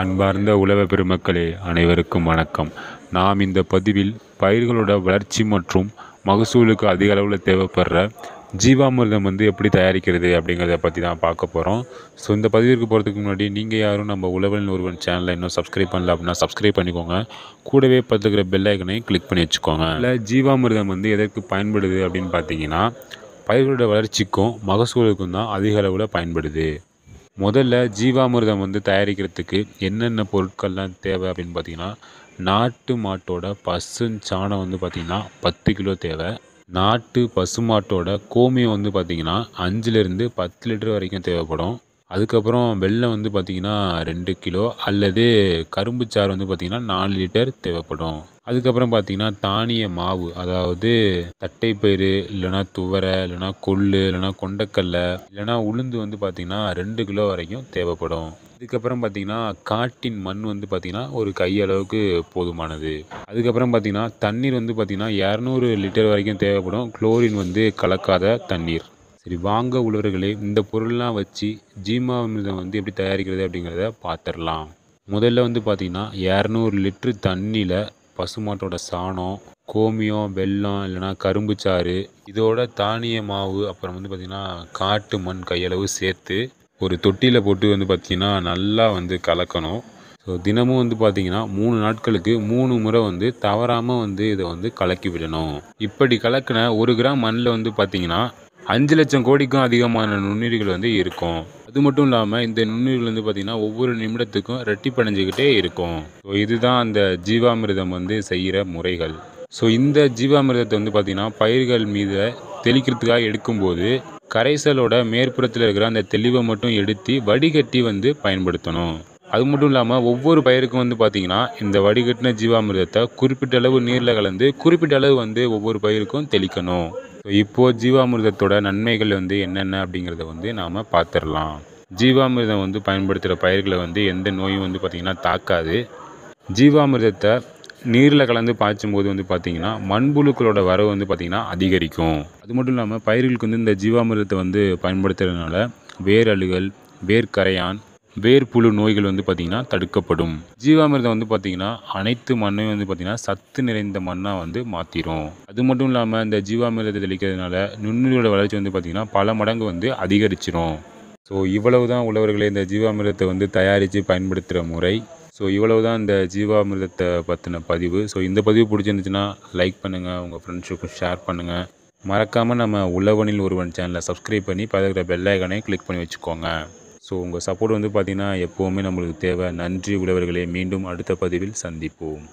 அன்பார்ந்த உலக பெருமக்களே அனைவருக்கும் வணக்கம் நாம் இந்த பதிவில் பயிர்களோட வளர்ச்சி மற்றும் மகசூலுக்கு அதிக அளவில் தேவைப்படுற ஜீவாமிர்தம் வந்து எப்படி தயாரிக்கிறது அப்படிங்கிறத பற்றி தான் பார்க்க போகிறோம் ஸோ இந்த பதிவிற்கு போகிறதுக்கு முன்னாடி நீங்கள் யாரும் நம்ம உழவன் ஒருவன் சேனலில் இன்னும் சப்ஸ்கிரைப் பண்ணல அப்படின்னா சப்ஸ்கிரைப் பண்ணிக்கோங்க கூடவே பார்த்துக்கிற பெல்லைக்கனையும் கிளிக் பண்ணி வச்சுக்கோங்க இல்லை ஜீவாமிர்தம் வந்து எதற்கு பயன்படுது அப்படின்னு பார்த்தீங்கன்னா பயிர்களோட வளர்ச்சிக்கும் மகசூலுக்கும் தான் அதிக அளவில் பயன்படுது முதல்ல ஜீவாமிர்தம் வந்து தயாரிக்கிறதுக்கு என்னென்ன பொருட்கள்லாம் தேவை அப்படின்னு பார்த்தீங்கன்னா நாட்டு மாட்டோட பசுஞ்சாணம் வந்து பார்த்திங்கன்னா பத்து கிலோ தேவை நாட்டு பசுமாட்டோட கோமியம் வந்து பார்த்திங்கன்னா அஞ்சுலேருந்து பத்து லிட்டர் வரைக்கும் தேவைப்படும் அதுக்கப்புறம் வெள்ளம் வந்து பார்த்திங்கன்னா ரெண்டு கிலோ அல்லது கரும்பு சாறு வந்து பார்த்திங்கன்னா நாலு லிட்டர் தேவைப்படும் அதுக்கப்புறம் பார்த்தீங்கன்னா தானிய மாவு அதாவது தட்டைப்பயிறு இல்லைனா துவரை இல்லைனா கொள்ளு இல்லைனா கொண்டக்கடலை இல்லைனா உளுந்து வந்து பார்த்தீங்கன்னா ரெண்டு கிலோ வரைக்கும் தேவைப்படும் இதுக்கப்புறம் பார்த்தீங்கன்னா காட்டின் மண் வந்து பார்த்திங்கன்னா ஒரு கையளவுக்கு போதுமானது அதுக்கப்புறம் பார்த்தீங்கன்னா தண்ணீர் வந்து பார்த்திங்கன்னா இரநூறு லிட்டர் வரைக்கும் தேவைப்படும் குளோரின் வந்து கலக்காத தண்ணீர் சரி வாங்க உழவர்களே இந்த பொருள்லாம் வச்சு ஜீமாமிருதம் வந்து எப்படி தயாரிக்கிறது அப்படிங்கிறத பார்த்துடலாம் முதல்ல வந்து பார்த்தீங்கன்னா இரநூறு லிட்ரு தண்ணியில் பசுமாட்டோட சாணம் கோமியம் வெல்லம் இல்லைனா கரும்பு சாறு இதோட தானிய மாவு அப்புறம் வந்து பார்த்திங்கன்னா காட்டு மண் கையளவு சேர்த்து ஒரு தொட்டியில் போட்டு வந்து பார்த்திங்கன்னா நல்லா வந்து கலக்கணும் ஸோ தினமும் வந்து பார்த்திங்கன்னா மூணு நாட்களுக்கு மூணு முறை வந்து தவறாமல் வந்து இதை வந்து கலக்கி விடணும் இப்படி கலக்கின ஒரு கிராம் மண்ணில் வந்து பார்த்திங்கன்னா அஞ்சு லட்சம் கோடிக்கும் அதிகமான நுண்ணுயிர்கள் வந்து இருக்கும் அது மட்டும் இல்லாமல் இந்த நுண்ணுயிர்கள் வந்து பார்த்திங்கன்னா ஒவ்வொரு நிமிடத்துக்கும் ரெட்டிப்படைஞ்சிக்கிட்டே இருக்கும் ஸோ இதுதான் அந்த ஜீவாமிர்தம் வந்து செய்கிற முறைகள் ஸோ இந்த ஜீவாமிர்தத்தை வந்து பார்த்திங்கன்னா பயிர்கள் மீது தெளிக்கிறதுக்காக எடுக்கும்போது கரைசலோட மேற்புறத்தில் இருக்கிற அந்த தெளிவை மட்டும் எடுத்து வடிகட்டி வந்து பயன்படுத்தணும் அது மட்டும் இல்லாமல் ஒவ்வொரு பயிருக்கும் வந்து பார்த்திங்கன்னா இந்த வடிகட்டின ஜீவாமிர்தத்தை குறிப்பிட்ட அளவு நீரில் கலந்து குறிப்பிட்ட அளவு வந்து ஒவ்வொரு பயிருக்கும் தெளிக்கணும் இப்போது ஜீவாமிர்தத்தோட நன்மைகள் வந்து என்னென்ன அப்படிங்கிறத வந்து நாம் பார்த்துடலாம் ஜீவாமிர்தம் வந்து பயன்படுத்துகிற பயிர்களை வந்து எந்த நோயும் வந்து பார்த்திங்கன்னா தாக்காது ஜீவாமிர்தத்தை நீரில் கலந்து பாய்ச்சும் போது வந்து பார்த்திங்கன்னா மண்புழுக்களோட வரவு வந்து பார்த்திங்கன்னா அதிகரிக்கும் அது மட்டும் இல்லாமல் பயிர்களுக்கு வந்து இந்த ஜீவாமிர்தத்தை வந்து பயன்படுத்துகிறதுனால வேர் அழுகல் வேர்க்கரையான் புழு நோய்கள் வந்து பார்த்திங்கன்னா தடுக்கப்படும் ஜீவாமிர்தம் வந்து பார்த்திங்கன்னா அனைத்து மண்ணையும் வந்து பார்த்திங்கன்னா சத்து நிறைந்த மண்ணாக வந்து மாற்றிடும் அது மட்டும் இல்லாமல் இந்த ஜீவாமிர்தத்தை தெளிக்கிறதுனால நுண்ணுயிரோட வளர்ச்சி வந்து பார்த்திங்கன்னா பல மடங்கு வந்து அதிகரிச்சிடும் ஸோ இவ்வளவு தான் உழவர்களை இந்த ஜீவாமிர்தத்தை வந்து தயாரித்து பயன்படுத்துகிற முறை ஸோ இவ்வளவு தான் இந்த ஜீவாமிர்தத்தை பற்றின பதிவு ஸோ இந்த பதிவு பிடிச்சிருந்துச்சுன்னா லைக் பண்ணுங்கள் உங்கள் ஃப்ரெண்ட்ஸுக்கும் ஷேர் பண்ணுங்கள் மறக்காமல் நம்ம உழவனில் ஒருவன் சேனலை சப்ஸ்கிரைப் பண்ணி பதக்கிற பெல்லைக்கனை கிளிக் பண்ணி வச்சுக்கோங்க ஸோ உங்கள் சப்போர்ட் வந்து பார்த்திங்கன்னா எப்போவுமே நம்மளுக்கு தேவை நன்றி உழவர்களே மீண்டும் அடுத்த பதிவில் சந்திப்போம்